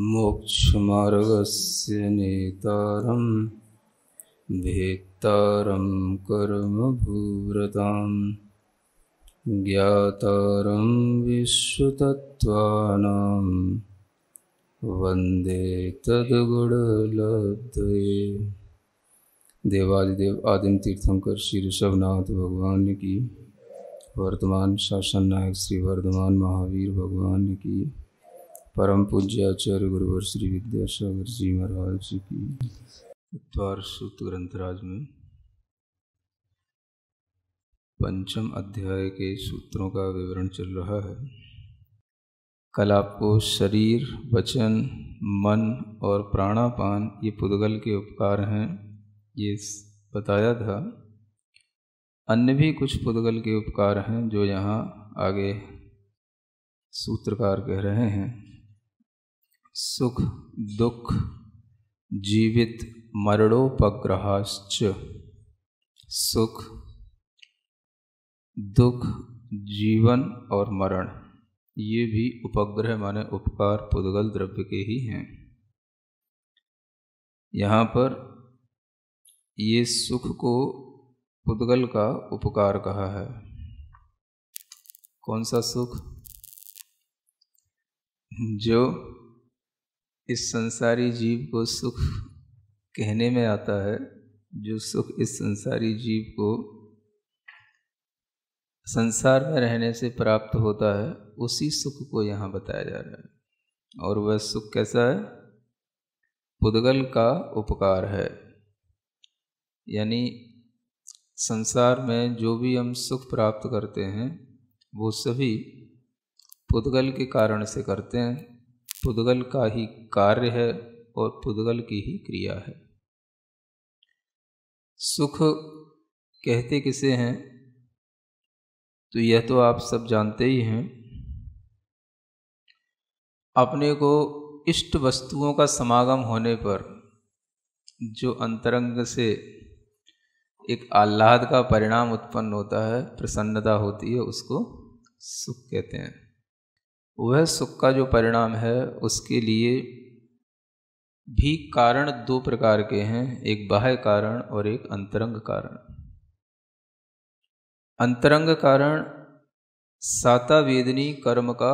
मोक्ष नेतारं भेत्तारं कर्मभूव्रताम् ज्ञातारं विश्वतत्त्वानां वन्दे तद्गुणलब्धये देवादिदेव आदिम तीर्थंकर श्री ऋषभनाथ भगवान की वर्तमान शासन नायक श्री वर्धमान महावीर भगवान की परम पूज्य आचार्य गुरुवर श्री विद्यासागर जी महाराज जी की उत्तर सूत ग्रंथराज में पंचम अध्याय के सूत्रों का विवरण चल रहा है कल आपको शरीर वचन मन और प्राणापान ये पुद्गल के उपकार हैं ये बताया था अन्य भी कुछ पुद्गल के उपकार हैं जो यहाँ आगे सूत्रकार कह रहे हैं सुख दुख जीवित मरणोपग्रहाश्च सुख दुख जीवन और मरण ये भी उपग्रह माने उपकार पुद्गल द्रव्य के ही हैं यहाँ पर ये सुख को पुद्गल का उपकार कहा है कौन सा सुख जो इस संसारी जीव को सुख कहने में आता है जो सुख इस संसारी जीव को संसार में रहने से प्राप्त होता है उसी सुख को यहाँ बताया जा रहा है और वह सुख कैसा है पुद्गल का उपकार है यानी संसार में जो भी हम सुख प्राप्त करते हैं वो सभी पुद्गल के कारण से करते हैं पुद्गल का ही कार्य है और पुद्गल की ही क्रिया है सुख कहते किसे हैं तो यह तो आप सब जानते ही हैं अपने को इष्ट वस्तुओं का समागम होने पर जो अंतरंग से एक आह्लाद का परिणाम उत्पन्न होता है प्रसन्नता होती है उसको सुख कहते हैं वह सुख का जो परिणाम है उसके लिए भी कारण दो प्रकार के हैं एक बाह्य कारण और एक अंतरंग कारण अंतरंग कारण साता वेदनी कर्म का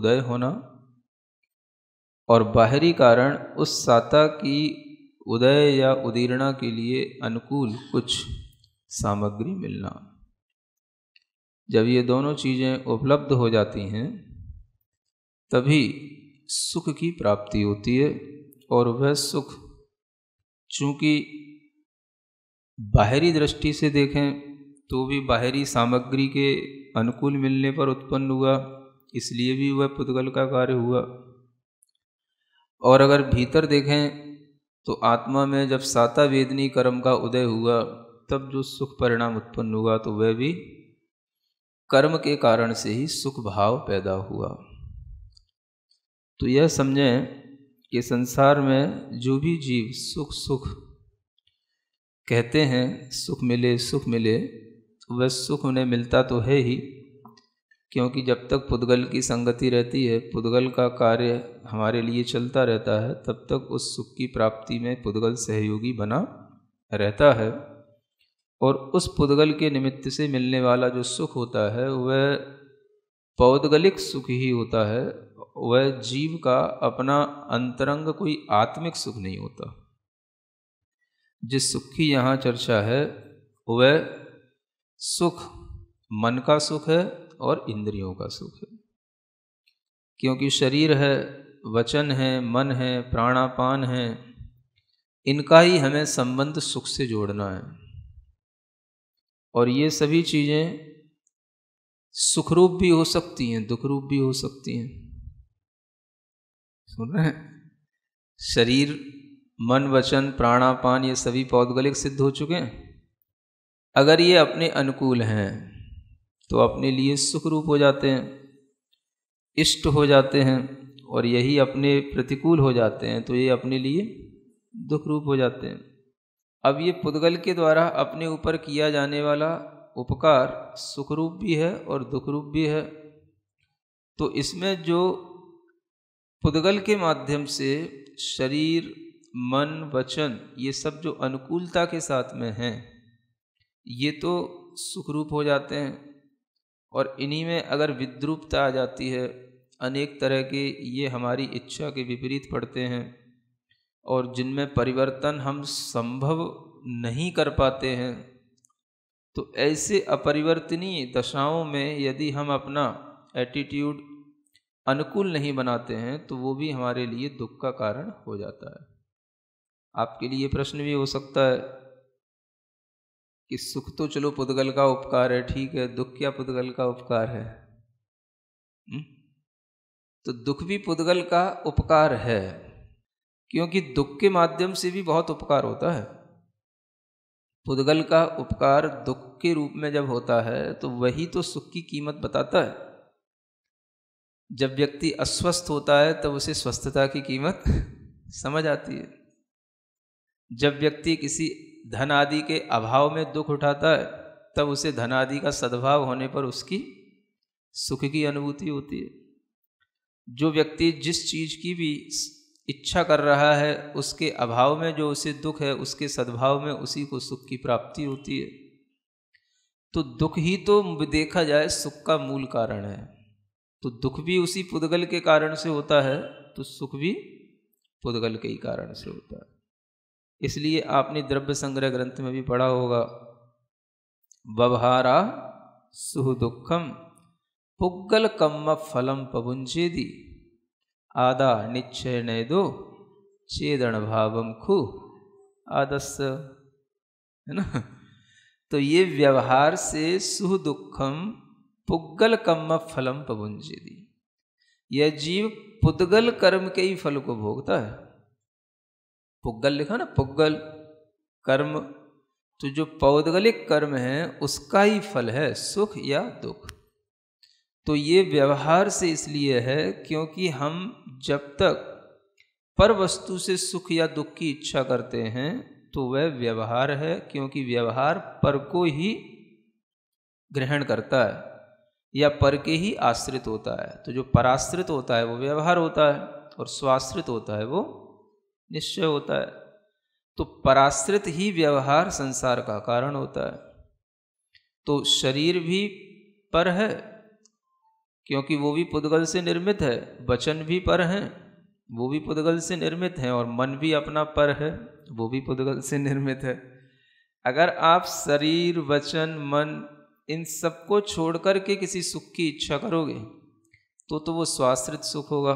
उदय होना और बाहरी कारण उस साता की उदय या उदीर्णा के लिए अनुकूल कुछ सामग्री मिलना जब ये दोनों चीज़ें उपलब्ध हो जाती हैं तभी सुख की प्राप्ति होती है और वह सुख चूँकि बाहरी दृष्टि से देखें तो भी बाहरी सामग्री के अनुकूल मिलने पर उत्पन्न हुआ इसलिए भी वह पुतगल का कार्य हुआ और अगर भीतर देखें तो आत्मा में जब साता वेदनी कर्म का उदय हुआ तब जो सुख परिणाम उत्पन्न हुआ तो वह भी कर्म के कारण से ही सुख भाव पैदा हुआ तो यह समझें कि संसार में जो भी जीव सुख सुख कहते हैं सुख मिले सुख मिले तो वह सुख उन्हें मिलता तो है ही क्योंकि जब तक पुद्गल की संगति रहती है पुद्गल का कार्य हमारे लिए चलता रहता है तब तक उस सुख की प्राप्ति में पुद्गल सहयोगी बना रहता है और उस पुद्गल के निमित्त से मिलने वाला जो सुख होता है वह पौदगलिक सुख ही होता है वह जीव का अपना अंतरंग कोई आत्मिक सुख नहीं होता जिस सुख की यहाँ चर्चा है वह सुख मन का सुख है और इंद्रियों का सुख है क्योंकि शरीर है वचन है मन है प्राणापान है इनका ही हमें संबंध सुख से जोड़ना है और ये सभी चीज़ें सुखरूप भी हो सकती हैं दुखरूप भी हो सकती हैं सुन रहे हैं शरीर मन वचन प्राणापान ये सभी पौद्गलिक सिद्ध हो चुके हैं अगर ये अपने अनुकूल हैं तो अपने लिए सुखरूप हो जाते हैं इष्ट हो जाते हैं और यही अपने प्रतिकूल हो जाते हैं तो ये अपने लिए दुख रूप हो जाते हैं अब ये पुद्गल के द्वारा अपने ऊपर किया जाने वाला उपकार सुखरूप भी है और दुखरूप भी है तो इसमें जो पुद्गल के माध्यम से शरीर मन वचन ये सब जो अनुकूलता के साथ में हैं ये तो सुखरूप हो जाते हैं और इन्हीं में अगर विद्रूपता आ जाती है अनेक तरह के ये हमारी इच्छा के विपरीत पड़ते हैं और जिनमें परिवर्तन हम संभव नहीं कर पाते हैं तो ऐसे अपरिवर्तनीय दशाओं में यदि हम अपना एटीट्यूड अनुकूल नहीं बनाते हैं तो वो भी हमारे लिए दुख का कारण हो जाता है आपके लिए प्रश्न भी हो सकता है कि सुख तो चलो पुदगल का उपकार है ठीक है दुख क्या पुद्गल का उपकार है हम्म? तो दुख भी पुदगल का उपकार है क्योंकि दुख के माध्यम से भी बहुत उपकार होता है पुदगल का उपकार दुख के रूप में जब होता है तो वही तो सुख की कीमत बताता है जब व्यक्ति अस्वस्थ होता है तब उसे स्वस्थता की कीमत समझ आती है जब व्यक्ति किसी धन आदि के अभाव में दुख उठाता है तब उसे धन आदि का सद्भाव होने पर उसकी सुख की अनुभूति होती है जो व्यक्ति जिस चीज़ की भी इच्छा कर रहा है उसके अभाव में जो उसे दुख है उसके सद्भाव में उसी को सुख की प्राप्ति होती है तो दुख ही तो देखा जाए सुख का मूल कारण है तो दुख भी उसी पुद्गल के कारण से होता है तो सुख भी पुद्गल के ही कारण से होता है इसलिए आपने द्रव्य संग्रह ग्रंथ में भी पढ़ा होगा बभारा सुह दुखम पुग्गल कम्म फलम पबुंजेदी आदा निश्चय नय दो चेदन भावम खु आदस है ना तो ये व्यवहार से सुह दुखम पुग्गल कम्म फलम दी यह जीव पुद्गल कर्म के ही फल को भोगता है पुग्गल लिखा ना पुग्गल कर्म तो जो पौदगलिक कर्म है उसका ही फल है सुख या दुख तो ये व्यवहार से इसलिए है क्योंकि हम जब तक पर वस्तु से सुख या दुख की इच्छा करते हैं तो वह व्यवहार है क्योंकि व्यवहार पर को ही ग्रहण करता है या पर के ही आश्रित होता है तो जो पराश्रित होता है वो व्यवहार होता है और स्वाश्रित होता है वो निश्चय होता है तो पराश्रित ही व्यवहार संसार का कारण होता है तो शरीर भी पर है क्योंकि वो भी पुद्गल से निर्मित है वचन भी पर हैं वो भी पुद्गल से निर्मित हैं और मन भी अपना पर है वो भी पुद्गल से निर्मित है अगर आप शरीर वचन मन इन सबको छोड़ कर के किसी सुख की इच्छा करोगे तो तो वो स्वाश्रित सुख होगा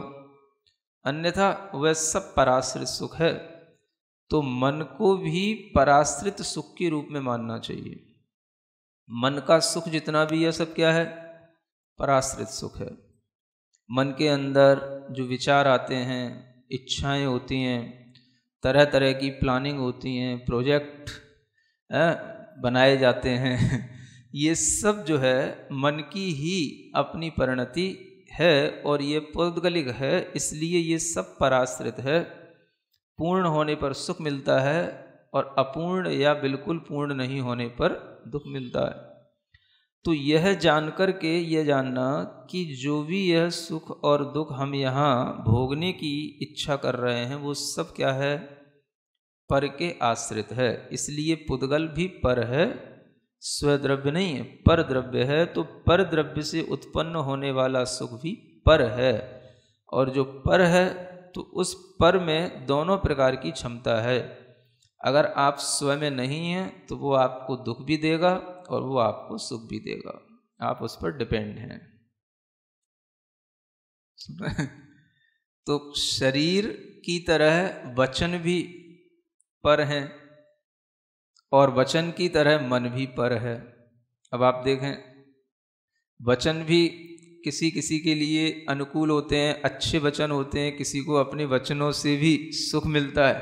अन्यथा वह सब पराश्रित सुख है तो मन को भी पराश्रित सुख के रूप में मानना चाहिए मन का सुख जितना भी यह सब क्या है पराश्रित सुख है मन के अंदर जो विचार आते हैं इच्छाएं होती हैं तरह तरह की प्लानिंग होती हैं प्रोजेक्ट बनाए जाते हैं ये सब जो है मन की ही अपनी परिणति है और ये पौदगलिक है इसलिए ये सब पराश्रित है पूर्ण होने पर सुख मिलता है और अपूर्ण या बिल्कुल पूर्ण नहीं होने पर दुख मिलता है तो यह जानकर के यह जानना कि जो भी यह सुख और दुख हम यहाँ भोगने की इच्छा कर रहे हैं वो सब क्या है पर के आश्रित है इसलिए पुद्गल भी पर है स्वद्रव्य नहीं है पर द्रव्य है तो पर द्रव्य से उत्पन्न होने वाला सुख भी पर है और जो पर है तो उस पर में दोनों प्रकार की क्षमता है अगर आप स्वयं नहीं हैं तो वो आपको दुख भी देगा और वो आपको सुख भी देगा आप उस पर डिपेंड हैं तो शरीर की तरह वचन भी पर हैं और वचन की तरह मन भी पर है अब आप देखें वचन भी किसी किसी के लिए अनुकूल होते हैं अच्छे वचन होते हैं किसी को अपने वचनों से भी सुख मिलता है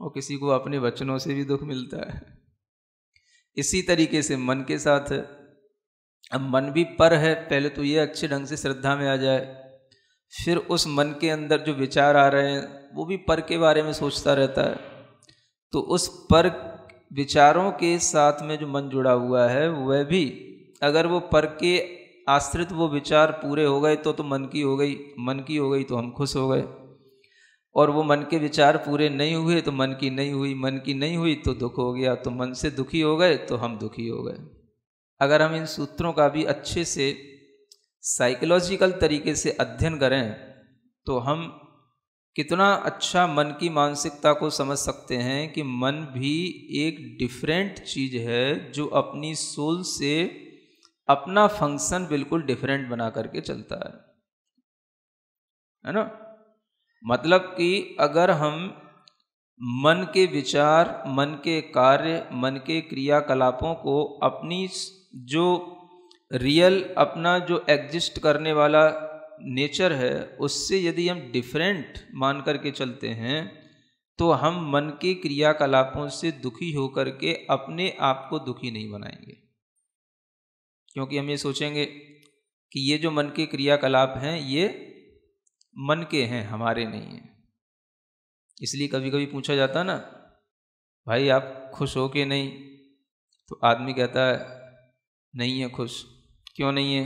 और किसी को अपने वचनों से भी दुख मिलता है इसी तरीके से मन के साथ अब मन भी पर है पहले तो ये अच्छे ढंग से श्रद्धा में आ जाए फिर उस मन के अंदर जो विचार आ रहे हैं वो भी पर के बारे में सोचता रहता है तो उस पर विचारों के साथ में जो मन जुड़ा हुआ है वह भी अगर वो पर के आश्रित वो विचार पूरे हो गए तो तो मन की हो गई मन की हो गई तो हम खुश हो गए और वो मन के विचार पूरे नहीं हुए तो मन की नहीं हुई मन की नहीं हुई तो दुख हो गया तो मन से दुखी हो गए तो हम दुखी हो गए अगर हम इन सूत्रों का भी अच्छे से साइकोलॉजिकल तरीके से अध्ययन करें तो हम कितना अच्छा मन की मानसिकता को समझ सकते हैं कि मन भी एक डिफरेंट चीज़ है जो अपनी सोल से अपना फंक्शन बिल्कुल डिफरेंट बना करके चलता है है ना मतलब कि अगर हम मन के विचार मन के कार्य मन के क्रियाकलापों को अपनी जो रियल अपना जो एग्जिस्ट करने वाला नेचर है उससे यदि हम डिफरेंट मान करके चलते हैं तो हम मन के क्रियाकलापों से दुखी होकर के अपने आप को दुखी नहीं बनाएंगे क्योंकि हम ये सोचेंगे कि ये जो मन के क्रियाकलाप हैं ये मन के हैं हमारे नहीं हैं इसलिए कभी कभी पूछा जाता ना भाई आप खुश हो के नहीं तो आदमी कहता है नहीं है खुश क्यों नहीं है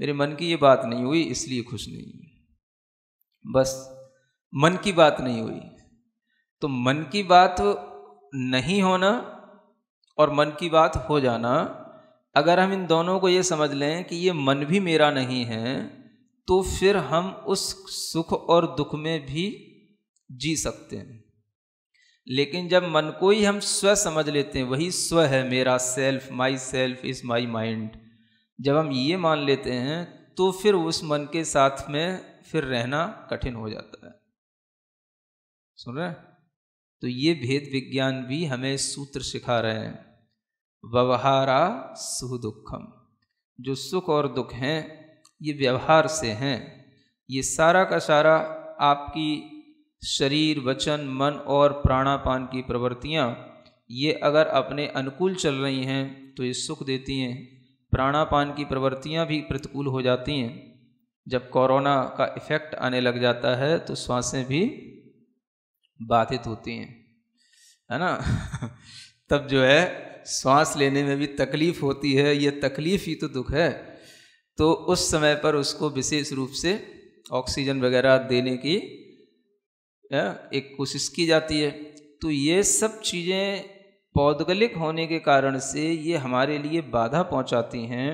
मेरे मन की ये बात नहीं हुई इसलिए खुश नहीं बस मन की बात नहीं हुई तो मन की बात नहीं होना और मन की बात हो जाना अगर हम इन दोनों को ये समझ लें कि ये मन भी मेरा नहीं है तो फिर हम उस सुख और दुख में भी जी सकते हैं लेकिन जब मन को ही हम स्व समझ लेते हैं वही स्व है मेरा self myself is my mind जब हम ये मान लेते हैं तो फिर उस मन के साथ में फिर रहना कठिन हो जाता है सुन रहे तो ये भेद विज्ञान भी हमें सूत्र सिखा रहे हैं व्यवहारा सुख दुखम जो सुख और दुख हैं ये व्यवहार से हैं ये सारा का सारा आपकी शरीर वचन मन और प्राणापान की प्रवृत्तियाँ ये अगर अपने अनुकूल चल रही हैं तो ये सुख देती हैं प्राणापान की प्रवृत्तियाँ भी प्रतिकूल हो जाती हैं जब कोरोना का इफेक्ट आने लग जाता है तो श्वासें भी बाधित होती हैं है ना तब जो है सांस लेने में भी तकलीफ होती है ये तकलीफ ही तो दुख है तो उस समय पर उसको विशेष रूप से ऑक्सीजन वगैरह देने की एक कोशिश की जाती है तो ये सब चीज़ें पौदगलिक होने के कारण से ये हमारे लिए बाधा पहुंचाती हैं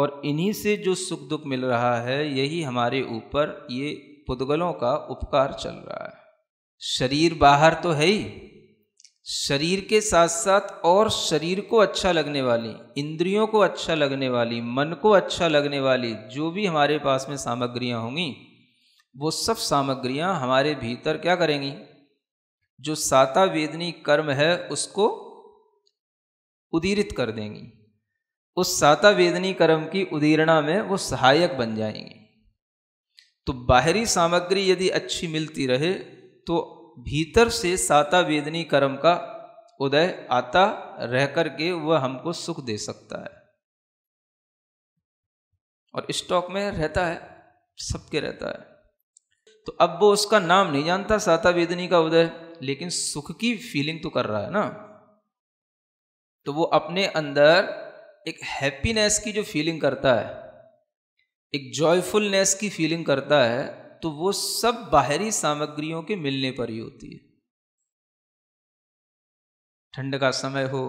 और इन्हीं से जो सुख दुख मिल रहा है यही हमारे ऊपर ये पुदगलों का उपकार चल रहा है शरीर बाहर तो है ही शरीर के साथ साथ और शरीर को अच्छा लगने वाली इंद्रियों को अच्छा लगने वाली मन को अच्छा लगने वाली जो भी हमारे पास में सामग्रियां होंगी वो सब सामग्रियां हमारे भीतर क्या करेंगी जो साता वेदनी कर्म है उसको उदीरित कर देंगी उस साता वेदनी कर्म की उदीरणा में वो सहायक बन जाएंगी तो बाहरी सामग्री यदि अच्छी मिलती रहे तो भीतर से साता वेदनी कर्म का उदय आता रह करके वह हमको सुख दे सकता है और स्टॉक में रहता है सबके रहता है तो अब वो उसका नाम नहीं जानता साता वेदनी का उदय लेकिन सुख की फीलिंग तो कर रहा है ना तो वो अपने अंदर एक हैप्पीनेस की जो फीलिंग करता है एक जॉयफुलनेस की फीलिंग करता है तो वो सब बाहरी सामग्रियों के मिलने पर ही होती है ठंड का समय हो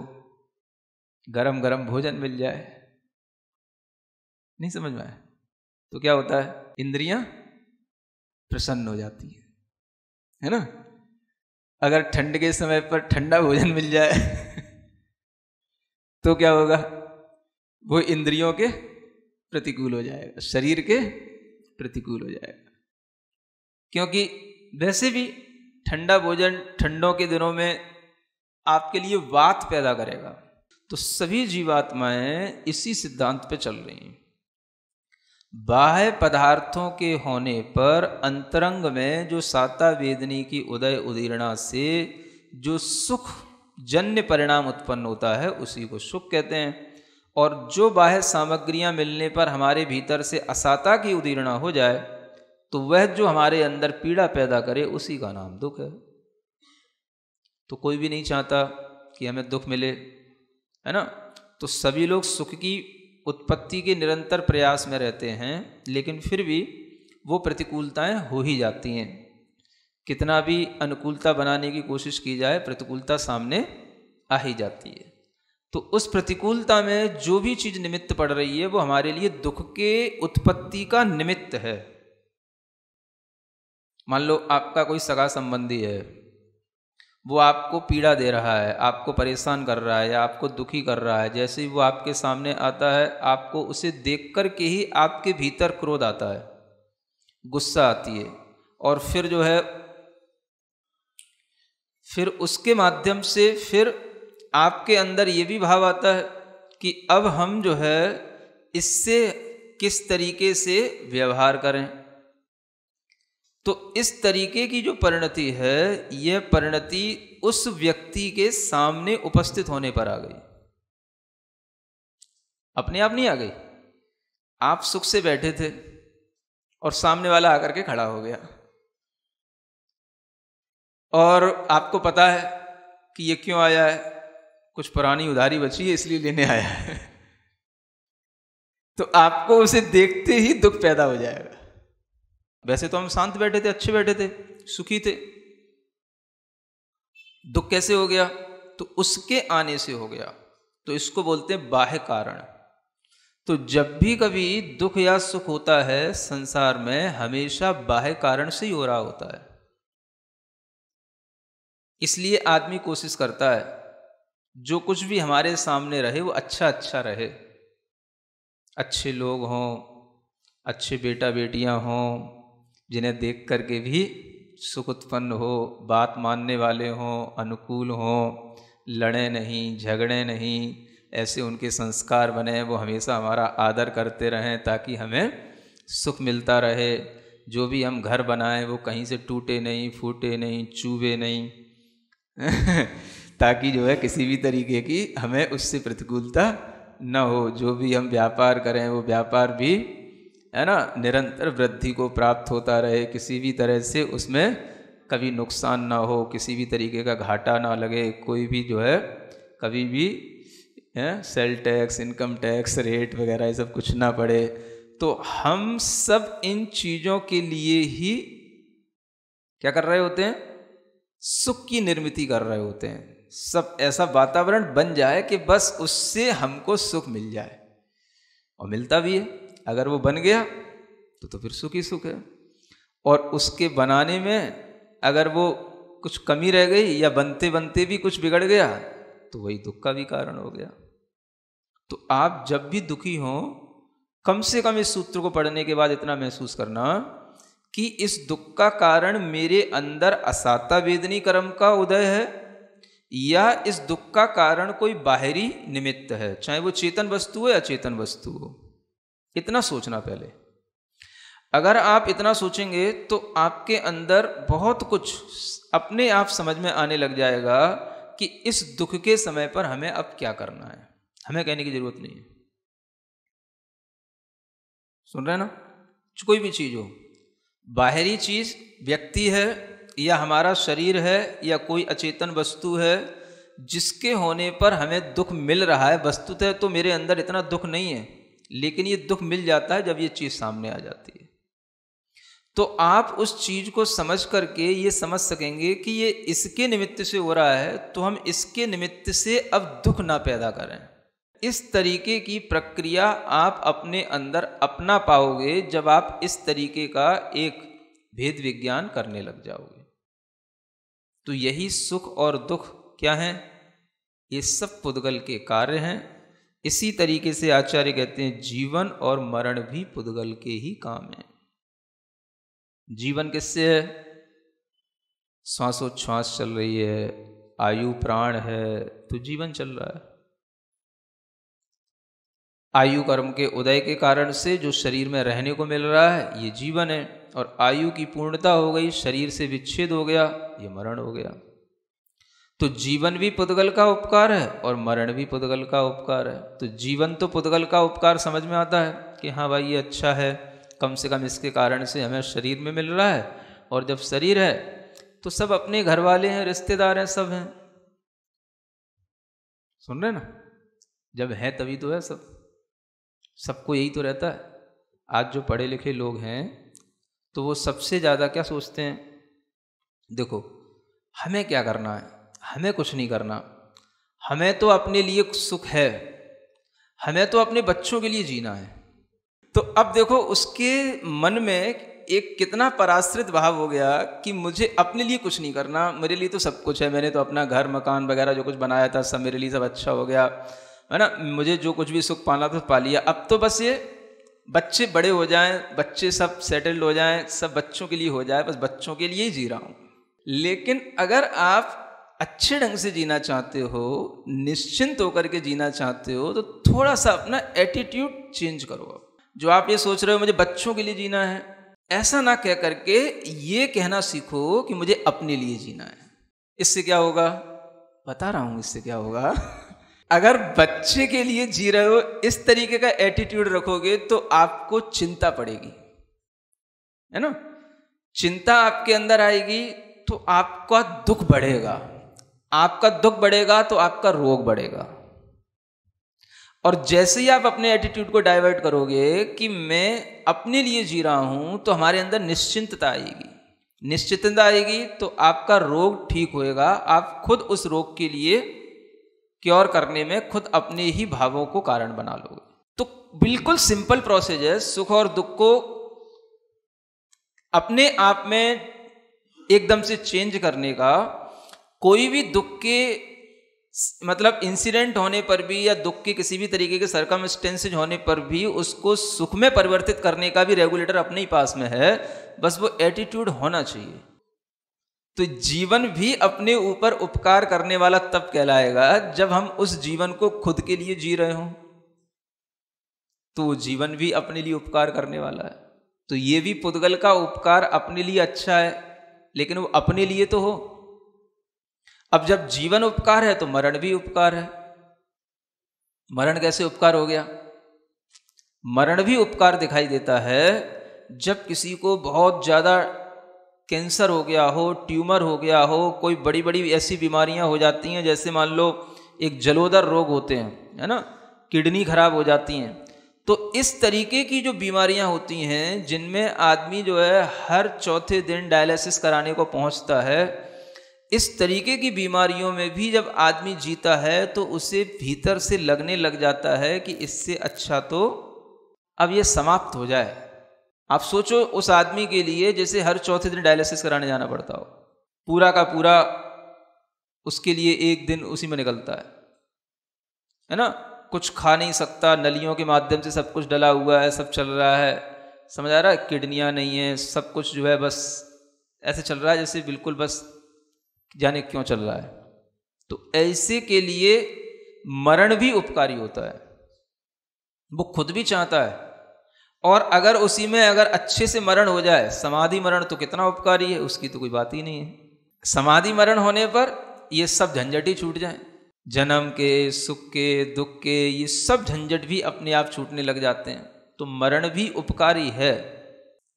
गरम गरम भोजन मिल जाए नहीं समझ में तो क्या होता है इंद्रियां प्रसन्न हो जाती है है ना अगर ठंड के समय पर ठंडा भोजन मिल जाए तो क्या होगा वो इंद्रियों के प्रतिकूल हो जाएगा शरीर के प्रतिकूल हो जाएगा क्योंकि वैसे भी ठंडा भोजन ठंडों के दिनों में आपके लिए वात पैदा करेगा तो सभी जीवात्माएं इसी सिद्धांत पर चल रही हैं बाह्य पदार्थों के होने पर अंतरंग में जो साता वेदनी की उदय उदीर्णा से जो सुख जन्य परिणाम उत्पन्न होता है उसी को सुख कहते हैं और जो बाह्य सामग्रियां मिलने पर हमारे भीतर से असाता की उदीर्णा हो जाए तो वह जो हमारे अंदर पीड़ा पैदा करे उसी का नाम दुख है तो कोई भी नहीं चाहता कि हमें दुख मिले है ना तो सभी लोग सुख की उत्पत्ति के निरंतर प्रयास में रहते हैं लेकिन फिर भी वो प्रतिकूलताएं हो ही जाती हैं कितना भी अनुकूलता बनाने की कोशिश की जाए प्रतिकूलता सामने आ ही जाती है तो उस प्रतिकूलता में जो भी चीज़ निमित्त पड़ रही है वो हमारे लिए दुख के उत्पत्ति का निमित्त है मान लो आपका कोई सगा संबंधी है वो आपको पीड़ा दे रहा है आपको परेशान कर रहा है या आपको दुखी कर रहा है जैसे ही वो आपके सामने आता है आपको उसे देख कर के ही आपके भीतर क्रोध आता है गुस्सा आती है और फिर जो है फिर उसके माध्यम से फिर आपके अंदर ये भी भाव आता है कि अब हम जो है इससे किस तरीके से व्यवहार करें तो इस तरीके की जो परिणति है यह परिणति उस व्यक्ति के सामने उपस्थित होने पर आ गई अपने आप नहीं आ गई आप सुख से बैठे थे और सामने वाला आकर के खड़ा हो गया और आपको पता है कि ये क्यों आया है कुछ पुरानी उधारी बची है इसलिए लेने आया है तो आपको उसे देखते ही दुख पैदा हो जाएगा वैसे तो हम शांत बैठे थे अच्छे बैठे थे सुखी थे दुख कैसे हो गया तो उसके आने से हो गया तो इसको बोलते हैं बाह्य कारण तो जब भी कभी दुख या सुख होता है संसार में हमेशा बाह्य कारण से ही हो रहा होता है इसलिए आदमी कोशिश करता है जो कुछ भी हमारे सामने रहे वो अच्छा अच्छा रहे अच्छे लोग हों अच्छे बेटा बेटियां हों जिन्हें देख करके भी सुख उत्पन्न हो बात मानने वाले हों अनुकूल हों लड़े नहीं झगड़े नहीं ऐसे उनके संस्कार बने वो हमेशा हमारा आदर करते रहें ताकि हमें सुख मिलता रहे जो भी हम घर बनाएं वो कहीं से टूटे नहीं फूटे नहीं चूबे नहीं ताकि जो है किसी भी तरीके की हमें उससे प्रतिकूलता न हो जो भी हम व्यापार करें वो व्यापार भी है ना निरंतर वृद्धि को प्राप्त होता रहे किसी भी तरह से उसमें कभी नुकसान ना हो किसी भी तरीके का घाटा ना लगे कोई भी जो है कभी भी है sale tax income tax rate वगैरह ये सब कुछ ना पड़े तो हम सब इन चीज़ों के लिए ही क्या कर रहे होते हैं सुख की निर्मित कर रहे होते हैं सब ऐसा वातावरण बन जाए कि बस उससे हमको सुख मिल जाए और मिलता भी है अगर वो बन गया तो तो फिर सुख ही सुख है और उसके बनाने में अगर वो कुछ कमी रह गई या बनते बनते भी कुछ बिगड़ गया तो वही दुख का भी कारण हो गया तो आप जब भी दुखी हों कम से कम इस सूत्र को पढ़ने के बाद इतना महसूस करना कि इस दुख का कारण मेरे अंदर असाता वेदनी कर्म का उदय है या इस दुख का कारण कोई बाहरी निमित्त है चाहे वो चेतन वस्तु हो या चेतन वस्तु हो इतना सोचना पहले अगर आप इतना सोचेंगे तो आपके अंदर बहुत कुछ अपने आप समझ में आने लग जाएगा कि इस दुख के समय पर हमें अब क्या करना है हमें कहने की जरूरत नहीं है सुन रहे हैं ना कोई भी चीज़ हो बाहरी चीज़ व्यक्ति है या हमारा शरीर है या कोई अचेतन वस्तु है जिसके होने पर हमें दुख मिल रहा है वस्तुतः तो मेरे अंदर इतना दुख नहीं है लेकिन ये दुख मिल जाता है जब ये चीज़ सामने आ जाती है तो आप उस चीज़ को समझ करके ये समझ सकेंगे कि ये इसके निमित्त से हो रहा है तो हम इसके निमित्त से अब दुख ना पैदा करें इस तरीके की प्रक्रिया आप अपने अंदर अपना पाओगे जब आप इस तरीके का एक भेद विज्ञान करने लग जाओगे तो यही सुख और दुख क्या हैं ये सब पुद्गल के कार्य हैं इसी तरीके से आचार्य कहते हैं जीवन और मरण भी पुद्गल के ही काम है जीवन किससे है श्वासोच्छ्वास चल रही है आयु प्राण है तो जीवन चल रहा है आयु कर्म के उदय के कारण से जो शरीर में रहने को मिल रहा है ये जीवन है और आयु की पूर्णता हो गई शरीर से विच्छेद हो गया ये मरण हो गया तो जीवन भी पुद्गल का उपकार है और मरण भी पुद्गल का उपकार है तो जीवन तो पुद्गल का उपकार समझ में आता है कि हाँ भाई ये अच्छा है कम से कम इसके कारण से हमें शरीर में मिल रहा है और जब शरीर है तो सब अपने घर वाले हैं रिश्तेदार हैं सब हैं सुन रहे ना जब है तभी तो है सब सबको यही तो रहता है आज जो पढ़े लिखे लोग हैं तो वो सबसे ज़्यादा क्या सोचते हैं देखो हमें क्या करना है हमें कुछ नहीं करना हमें तो अपने लिए सुख है हमें तो अपने बच्चों के लिए जीना है तो अब देखो उसके मन में एक कितना पराश्रित भाव हो गया कि मुझे अपने लिए कुछ नहीं करना मेरे लिए तो सब कुछ है मैंने तो अपना घर मकान वगैरह जो कुछ बनाया था सब मेरे लिए सब अच्छा हो गया है ना मुझे जो कुछ भी सुख पाना था पा लिया अब तो बस ये बच्चे बड़े हो जाएं बच्चे सब सेटल्ड हो जाएं सब बच्चों के लिए हो जाए बस बच्चों के लिए ही जी रहा हूँ लेकिन अगर आप अच्छे ढंग से जीना चाहते हो निश्चिंत होकर के जीना चाहते हो तो थोड़ा सा अपना एटीट्यूड चेंज करो आप जो आप ये सोच रहे हो मुझे बच्चों के लिए जीना है ऐसा ना कह करके ये कहना सीखो कि मुझे अपने लिए जीना है इससे क्या होगा बता रहा हूँ इससे क्या होगा अगर बच्चे के लिए जी रहे हो इस तरीके का एटीट्यूड रखोगे तो आपको चिंता पड़ेगी है ना चिंता आपके अंदर आएगी तो आपका दुख बढ़ेगा आपका दुख बढ़ेगा तो आपका रोग बढ़ेगा और जैसे ही आप अपने एटीट्यूड को डाइवर्ट करोगे कि मैं अपने लिए जी रहा हूं तो हमारे अंदर निश्चिंतता आएगी निश्चिंतता आएगी तो आपका रोग ठीक होएगा आप खुद उस रोग के लिए क्योर करने में खुद अपने ही भावों को कारण बना लोगे तो बिल्कुल सिंपल प्रोसेस है सुख और दुख को अपने आप में एकदम से चेंज करने का कोई भी दुख के मतलब इंसिडेंट होने पर भी या दुख के किसी भी तरीके के सरकमस्टेंसेज होने पर भी उसको सुख में परिवर्तित करने का भी रेगुलेटर अपने ही पास में है बस वो एटीट्यूड होना चाहिए तो जीवन भी अपने ऊपर उपकार करने वाला तब कहलाएगा जब हम उस जीवन को खुद के लिए जी रहे हों तो जीवन भी अपने लिए उपकार करने वाला है तो ये भी पुद्गल का उपकार अपने लिए अच्छा है लेकिन वो अपने लिए तो हो अब जब जीवन उपकार है तो मरण भी उपकार है मरण कैसे उपकार हो गया मरण भी उपकार दिखाई देता है जब किसी को बहुत ज़्यादा कैंसर हो गया हो ट्यूमर हो गया हो कोई बड़ी बड़ी ऐसी बीमारियां हो जाती हैं जैसे मान लो एक जलोदर रोग होते हैं है ना किडनी खराब हो जाती हैं तो इस तरीके की जो बीमारियां होती हैं जिनमें आदमी जो है हर चौथे दिन डायलिसिस कराने को पहुंचता है इस तरीके की बीमारियों में भी जब आदमी जीता है तो उसे भीतर से लगने लग जाता है कि इससे अच्छा तो अब ये समाप्त हो जाए आप सोचो उस आदमी के लिए जैसे हर चौथे दिन डायलिसिस कराने जाना पड़ता हो पूरा का पूरा उसके लिए एक दिन उसी में निकलता है है ना कुछ खा नहीं सकता नलियों के माध्यम से सब कुछ डला हुआ है सब चल रहा है समझ आ रहा है किडनियाँ नहीं है सब कुछ जो है बस ऐसे चल रहा है जैसे बिल्कुल बस जाने क्यों चल रहा है तो ऐसे के लिए मरण भी उपकारी होता है वो खुद भी चाहता है और अगर उसी में अगर अच्छे से मरण हो जाए समाधि मरण तो कितना उपकारी है उसकी तो कोई बात ही नहीं है समाधि मरण होने पर ये सब झंझट ही छूट जाए जन्म के सुख के दुख के ये सब झंझट भी अपने आप छूटने लग जाते हैं तो मरण भी उपकारी है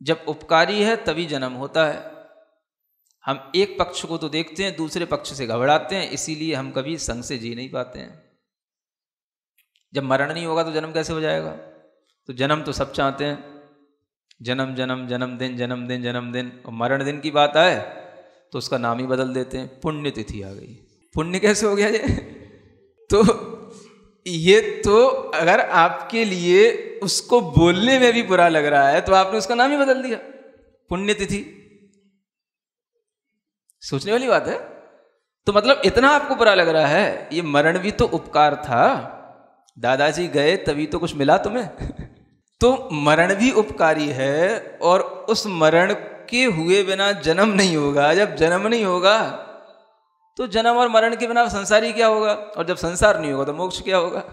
जब उपकारी है तभी जन्म होता है हम एक पक्ष को तो देखते हैं दूसरे पक्ष से घबराते हैं इसीलिए हम कभी संग से जी नहीं पाते हैं जब मरण नहीं होगा तो जन्म कैसे हो जाएगा तो जन्म तो सब चाहते हैं जन्म जन्म जन्मदिन जन्मदिन जन्मदिन और मरण दिन की बात आए तो उसका नाम ही बदल देते हैं पुण्य तिथि आ गई पुण्य कैसे हो गया ये तो ये तो अगर आपके लिए उसको बोलने में भी बुरा लग रहा है तो आपने उसका नाम ही बदल दिया पुण्य तिथि सोचने वाली बात है तो मतलब इतना आपको बुरा लग रहा है ये मरण भी तो उपकार था दादाजी गए तभी तो कुछ मिला तुम्हें तो मरण भी उपकारी है और उस मरण के हुए बिना जन्म नहीं होगा जब जन्म नहीं होगा तो जन्म और मरण के बिना संसारी क्या होगा और जब संसार नहीं होगा तो मोक्ष क्या होगा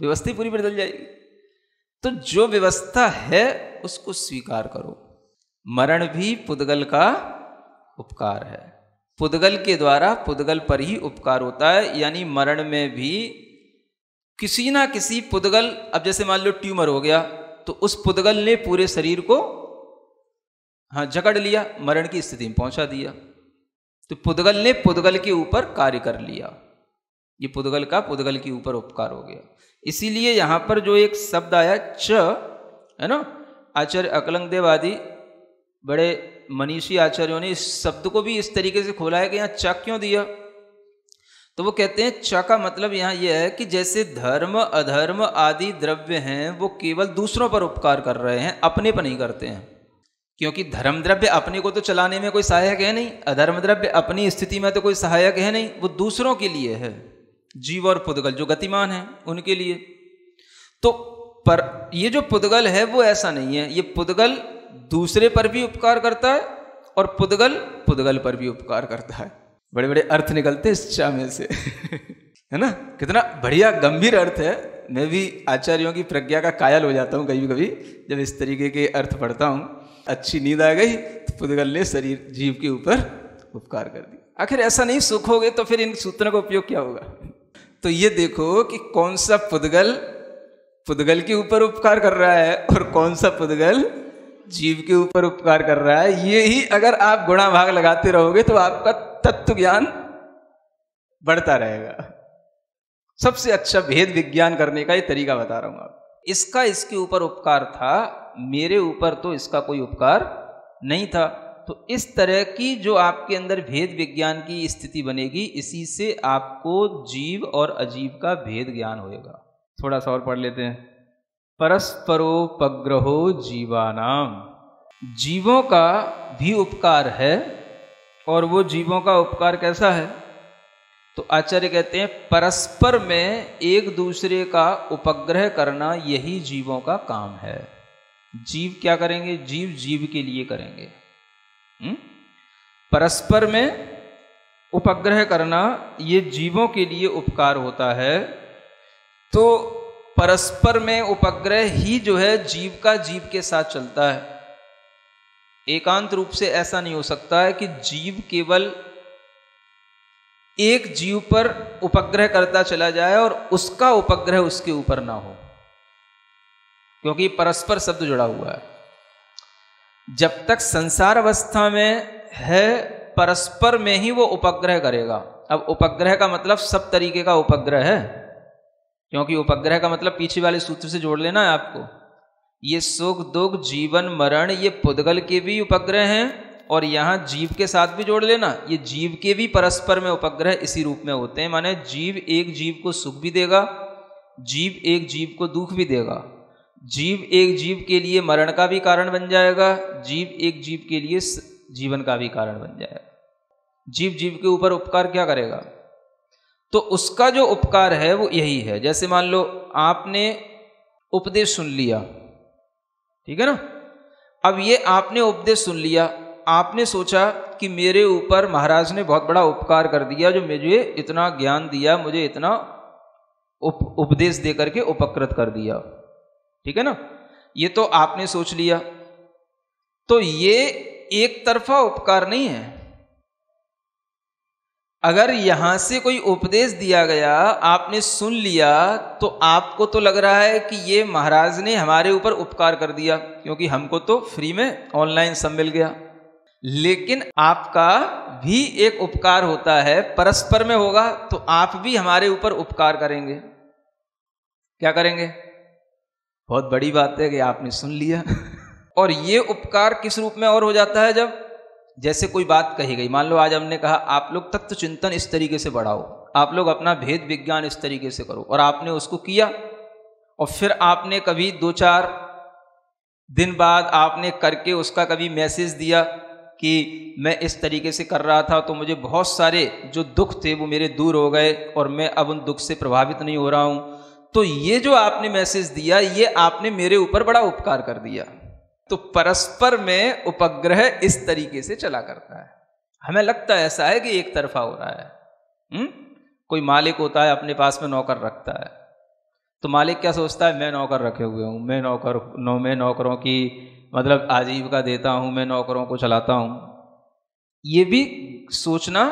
व्यवस्था पूरी बदल जाएगी तो जो व्यवस्था है उसको स्वीकार करो मरण भी पुदगल का उपकार है पुदगल के द्वारा पुदगल पर ही उपकार होता है यानी मरण में भी किसी ना किसी पुदगल अब जैसे मान लो ट्यूमर हो गया तो उस पुदगल ने पूरे शरीर को हाँ जकड़ लिया मरण की स्थिति में पहुंचा दिया तो पुदगल ने पुदगल के ऊपर कार्य कर लिया ये पुदगल का पुदगल के ऊपर उपकार हो गया इसीलिए यहां पर जो एक शब्द आया च है ना आचार्य अकलंग देव आदि बड़े मनीषी आचार्यों ने इस शब्द को भी इस तरीके से खोला है कि यहाँ च क्यों दिया तो वो कहते हैं च का मतलब यहाँ यह है कि जैसे धर्म अधर्म आदि द्रव्य हैं वो केवल दूसरों पर उपकार कर रहे हैं अपने पर नहीं करते हैं क्योंकि धर्म द्रव्य अपने को तो चलाने में कोई सहायक है नहीं अधर्म द्रव्य अपनी स्थिति में तो कोई सहायक है नहीं वो दूसरों के लिए है जीव और पुदगल जो गतिमान है उनके लिए तो पर ये जो पुदगल है वो ऐसा नहीं है ये पुदगल दूसरे पर भी उपकार करता है और पुदगल पुदगल पर भी उपकार करता है बड़े बड़े अर्थ निकलते हैं चा में से है ना कितना बढ़िया गंभीर अर्थ है मैं भी आचार्यों की प्रज्ञा का कायल हो जाता हूँ कभी कभी जब इस तरीके के अर्थ पढ़ता हूँ अच्छी नींद आ गई तो पुदगल ने शरीर जीव के ऊपर उपकार कर दिया आखिर ऐसा नहीं सुख हो गए तो फिर इन सूत्रों का उपयोग क्या होगा तो ये देखो कि कौन सा पुदगल पुदगल के ऊपर उपकार कर रहा है और कौन सा पुदगल जीव के ऊपर उपकार कर रहा है ये ही अगर आप गुणा भाग लगाते रहोगे तो आपका तत्व ज्ञान बढ़ता रहेगा सबसे अच्छा भेद विज्ञान करने का ये तरीका बता रहा हूं आप इसका इसके ऊपर उपकार था मेरे ऊपर तो इसका कोई उपकार नहीं था तो इस तरह की जो आपके अंदर भेद विज्ञान की स्थिति बनेगी इसी से आपको जीव और अजीव का भेद ज्ञान होएगा थोड़ा सा और पढ़ लेते हैं परस्परोपग्रहो जीवानाम जीवों का भी उपकार है और वो जीवों का उपकार कैसा है तो आचार्य कहते हैं परस्पर में एक दूसरे का उपग्रह करना यही जीवों का काम है जीव क्या करेंगे जीव जीव के लिए करेंगे हुँ? हम्म? परस्पर में उपग्रह करना ये जीवों के लिए उपकार होता है तो परस्पर में उपग्रह ही जो है जीव का जीव के साथ चलता है एकांत रूप से ऐसा नहीं हो सकता है कि जीव केवल एक जीव पर उपग्रह करता चला जाए और उसका उपग्रह उसके ऊपर ना हो क्योंकि परस्पर शब्द जुड़ा हुआ है जब तक संसार अवस्था में है परस्पर में ही वो उपग्रह करेगा अब उपग्रह का मतलब सब तरीके का उपग्रह है क्योंकि उपग्रह का मतलब पीछे वाले सूत्र से जोड़ लेना है आपको ये सुख दुख जीवन मरण ये पुद्गल के भी उपग्रह हैं और यहाँ जीव के साथ भी जोड़ लेना ये जीव के भी परस्पर में उपग्रह इसी रूप में होते हैं माने जीव एक जीव को सुख भी देगा जीव एक जीव को दुख भी देगा जीव एक जीव के लिए मरण का भी कारण बन जाएगा जीव एक जीव के लिए जीवन का भी कारण बन जाएगा जीव जीव के ऊपर उपकार क्या करेगा तो उसका जो उपकार है वो यही है जैसे मान लो आपने उपदेश सुन लिया ठीक है ना अब ये आपने उपदेश सुन लिया आपने सोचा कि मेरे ऊपर महाराज ने बहुत बड़ा उपकार कर दिया जो मुझे इतना ज्ञान दिया मुझे इतना उप उपदेश दे करके उपकृत कर दिया ठीक है ना ये तो आपने सोच लिया तो ये एक तरफा उपकार नहीं है अगर यहाँ से कोई उपदेश दिया गया आपने सुन लिया तो आपको तो लग रहा है कि ये महाराज ने हमारे ऊपर उपकार कर दिया क्योंकि हमको तो फ्री में ऑनलाइन सब मिल गया लेकिन आपका भी एक उपकार होता है परस्पर में होगा तो आप भी हमारे ऊपर उपकार करेंगे क्या करेंगे बहुत बड़ी बात है कि आपने सुन लिया और ये उपकार किस रूप में और हो जाता है जब जैसे कोई बात कही गई मान लो आज हमने कहा आप लोग तत्व चिंतन इस तरीके से बढ़ाओ आप लोग अपना भेद विज्ञान इस तरीके से करो और आपने उसको किया और फिर आपने कभी दो चार दिन बाद आपने करके उसका कभी मैसेज दिया कि मैं इस तरीके से कर रहा था तो मुझे बहुत सारे जो दुख थे वो मेरे दूर हो गए और मैं अब उन दुख से प्रभावित नहीं हो रहा हूँ तो ये जो आपने मैसेज दिया ये आपने मेरे ऊपर बड़ा उपकार कर दिया तो परस्पर में उपग्रह इस तरीके से चला करता है हमें लगता है ऐसा है कि एक तरफा हो रहा है हुँ? हम्म? कोई मालिक होता है अपने पास में नौकर रखता है तो मालिक क्या सोचता है मैं नौकर रखे हुए हूँ मैं नौकर नौ मैं नौकरों की मतलब आजीविका देता हूँ मैं नौकरों को चलाता हूँ ये भी सोचना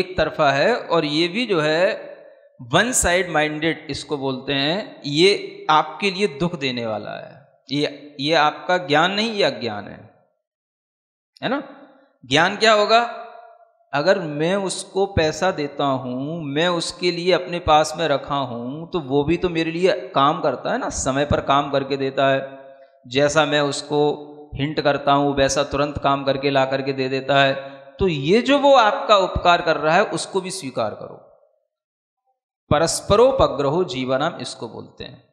एक तरफा है और ये भी जो है वन साइड माइंडेड इसको बोलते हैं ये आपके लिए दुख देने वाला है ये ये आपका ज्ञान नहीं ये अज्ञान है है ना ज्ञान क्या होगा अगर मैं उसको पैसा देता हूं मैं उसके लिए अपने पास में रखा हूं तो वो भी तो मेरे लिए काम करता है ना समय पर काम करके देता है जैसा मैं उसको हिंट करता हूं वैसा तुरंत काम करके ला करके दे देता है तो ये जो वो आपका उपकार कर रहा है उसको भी स्वीकार करो परस्परोपग्रहो जीवनाम इसको बोलते हैं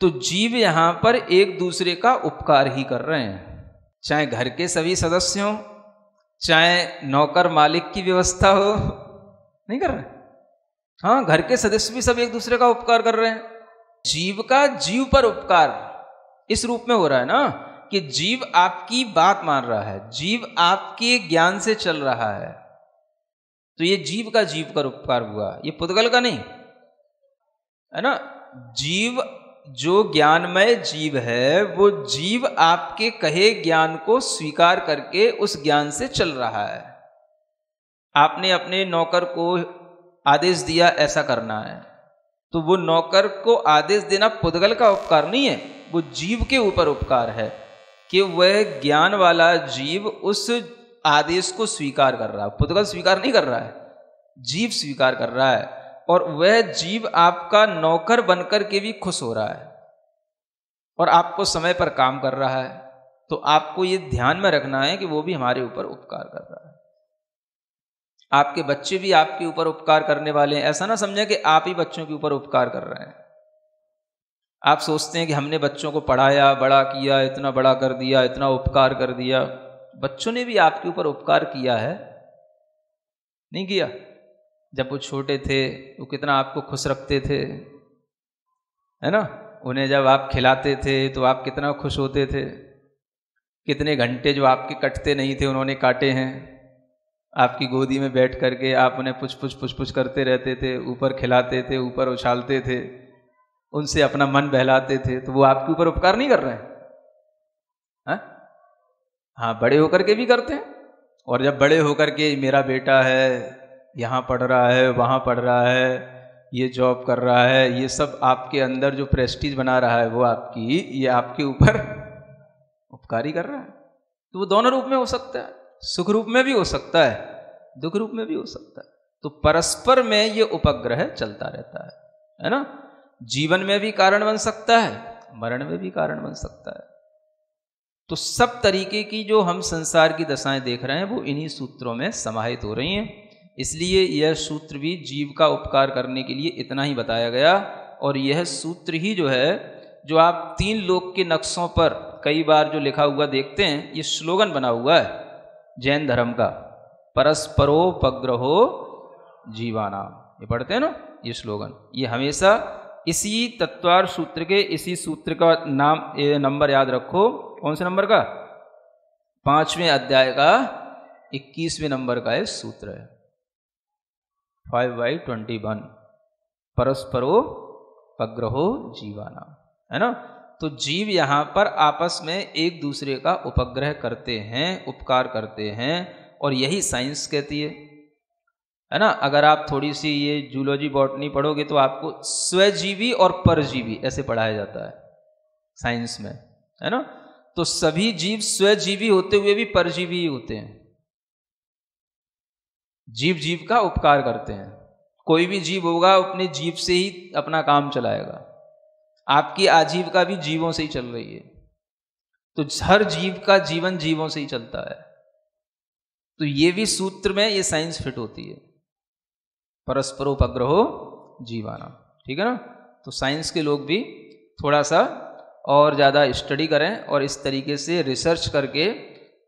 तो जीव यहां पर एक दूसरे का उपकार ही कर रहे हैं चाहे घर के सभी सदस्य चाहे नौकर मालिक की व्यवस्था हो नहीं कर रहे हाँ घर के सदस्य भी सब एक दूसरे का उपकार कर रहे हैं जीव का जीव पर उपकार इस रूप में हो रहा है ना कि जीव आपकी बात मान रहा है जीव आपके ज्ञान से चल रहा है तो ये जीव का जीव पर उपकार हुआ ये पुतगल का नहीं है ना जीव जो ज्ञानमय जीव है वो जीव आपके कहे ज्ञान को स्वीकार करके उस ज्ञान से चल रहा है आपने अपने नौकर को आदेश दिया ऐसा करना है तो वो नौकर को आदेश देना पुद्गल का उपकार नहीं है वो जीव के ऊपर उपकार है कि वह ज्ञान वाला जीव उस आदेश को स्वीकार कर रहा है पुदगल स्वीकार नहीं कर रहा है जीव स्वीकार कर रहा है और वह जीव आपका नौकर बनकर के भी खुश हो रहा है और आपको समय पर काम कर रहा है तो आपको ये ध्यान में रखना है कि वो भी हमारे ऊपर उपकार कर रहा है आपके बच्चे भी आपके ऊपर उपकार करने वाले हैं ऐसा ना समझें कि आप ही बच्चों के ऊपर उपकार कर रहे हैं आप सोचते हैं कि हमने बच्चों को पढ़ाया बड़ा किया इतना बड़ा कर दिया इतना उपकार कर दिया बच्चों ने भी आपके ऊपर उपकार किया है नहीं किया जब वो छोटे थे वो कितना आपको खुश रखते थे है ना उन्हें जब आप खिलाते थे तो आप कितना खुश होते थे कितने घंटे जो आपके कटते नहीं थे उन्होंने काटे हैं आपकी गोदी में बैठ करके आप उन्हें पुछ पुछ पुछ पुछ करते रहते थे ऊपर खिलाते थे ऊपर उछालते थे उनसे अपना मन बहलाते थे तो वो आपके ऊपर उपकार नहीं कर रहे हैं हाँ, हाँ बड़े होकर के भी करते हैं और जब बड़े होकर के मेरा बेटा है यहाँ पढ़ रहा है वहाँ पढ़ रहा है ये जॉब कर रहा है ये सब आपके अंदर जो प्रेस्टीज बना रहा है वो आपकी ये आपके ऊपर उपकारी कर रहा है तो वो दोनों रूप में हो सकता है सुख रूप में भी हो सकता है दुख रूप में भी हो सकता है तो परस्पर में ये उपग्रह चलता रहता है है ना जीवन में भी कारण बन सकता है मरण में भी कारण बन सकता है तो सब तरीके की जो हम संसार की दशाएं देख रहे हैं वो इन्हीं सूत्रों में समाहित हो रही हैं इसलिए यह सूत्र भी जीव का उपकार करने के लिए इतना ही बताया गया और यह सूत्र ही जो है जो आप तीन लोक के नक्शों पर कई बार जो लिखा हुआ देखते हैं ये स्लोगन बना हुआ है जैन धर्म का परस्परोपग्रहो जीवानाम ये पढ़ते हैं ना ये स्लोगन ये हमेशा इसी तत्वार सूत्र के इसी सूत्र का नाम ये नंबर याद रखो कौन से नंबर का पांचवें अध्याय का इक्कीसवें नंबर का यह सूत्र है फाइव बाई ट्वेंटी वन परस्परो अग्रहो जीवाना है ना तो जीव यहाँ पर आपस में एक दूसरे का उपग्रह करते हैं उपकार करते हैं और यही साइंस कहती है है ना अगर आप थोड़ी सी ये जूलॉजी बॉटनी पढ़ोगे तो आपको स्वजीवी और परजीवी ऐसे पढ़ाया जाता है साइंस में है ना तो सभी जीव स्वजीवी होते हुए भी परजीवी होते हैं जीव जीव का उपकार करते हैं कोई भी जीव होगा अपने जीव से ही अपना काम चलाएगा आपकी आजीविका भी जीवों से ही चल रही है तो हर जीव का जीवन जीवों से ही चलता है तो ये भी सूत्र में ये साइंस फिट होती है परस्पर उपग्रह जीवाना ठीक है ना तो साइंस के लोग भी थोड़ा सा और ज़्यादा स्टडी करें और इस तरीके से रिसर्च करके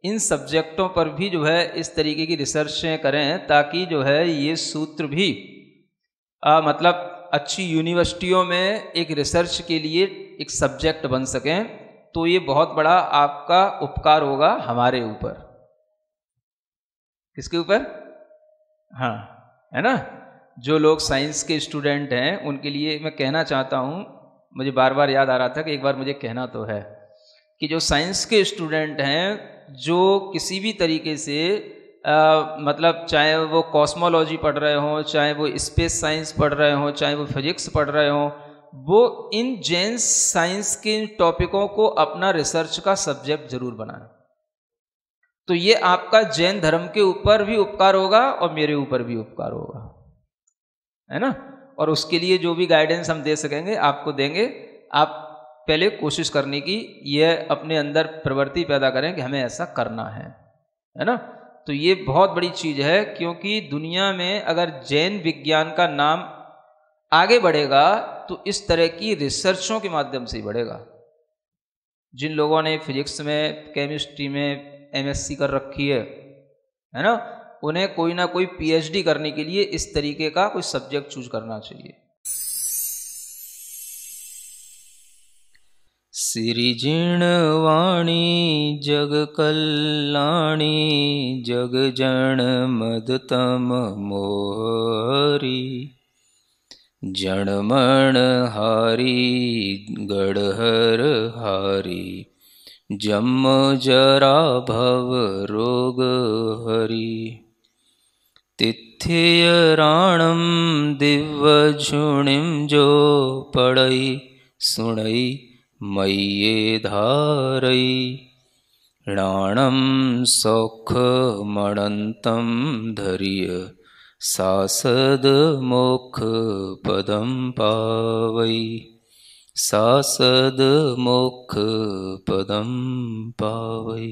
इन सब्जेक्टों पर भी जो है इस तरीके की रिसर्चें करें ताकि जो है ये सूत्र भी आ, मतलब अच्छी यूनिवर्सिटियों में एक रिसर्च के लिए एक सब्जेक्ट बन सकें तो ये बहुत बड़ा आपका उपकार होगा हमारे ऊपर किसके ऊपर हाँ है ना जो लोग साइंस के स्टूडेंट हैं उनके लिए मैं कहना चाहता हूँ मुझे बार बार याद आ रहा था कि एक बार मुझे कहना तो है कि जो साइंस के स्टूडेंट हैं जो किसी भी तरीके से आ, मतलब चाहे वो कॉस्मोलॉजी पढ़ रहे हों चाहे वो स्पेस साइंस पढ़ रहे हों चाहे वो फिजिक्स पढ़ रहे हों वो इन जैन साइंस के टॉपिकों को अपना रिसर्च का सब्जेक्ट जरूर बनाएं तो ये आपका जैन धर्म के ऊपर भी उपकार होगा और मेरे ऊपर भी उपकार होगा है ना और उसके लिए जो भी गाइडेंस हम दे सकेंगे आपको देंगे आप पहले कोशिश करने की यह अपने अंदर प्रवृत्ति पैदा करें कि हमें ऐसा करना है है ना तो ये बहुत बड़ी चीज़ है क्योंकि दुनिया में अगर जैन विज्ञान का नाम आगे बढ़ेगा तो इस तरह की रिसर्चों के माध्यम से ही बढ़ेगा जिन लोगों ने फिजिक्स में केमिस्ट्री में एमएससी कर रखी है है ना उन्हें कोई ना कोई पीएचडी करने के लिए इस तरीके का कोई सब्जेक्ट चूज करना चाहिए सिजवाणी जगकल्याणि जग मोहरि मदतम मोरि जहारि गढहरहारि जम दिव्य दिवझुणिं जो पढै सुणै मये धारयि णाणं सौखमणन्तं धर्य सासदमोखपदं पावै सासदमोखपदं पावै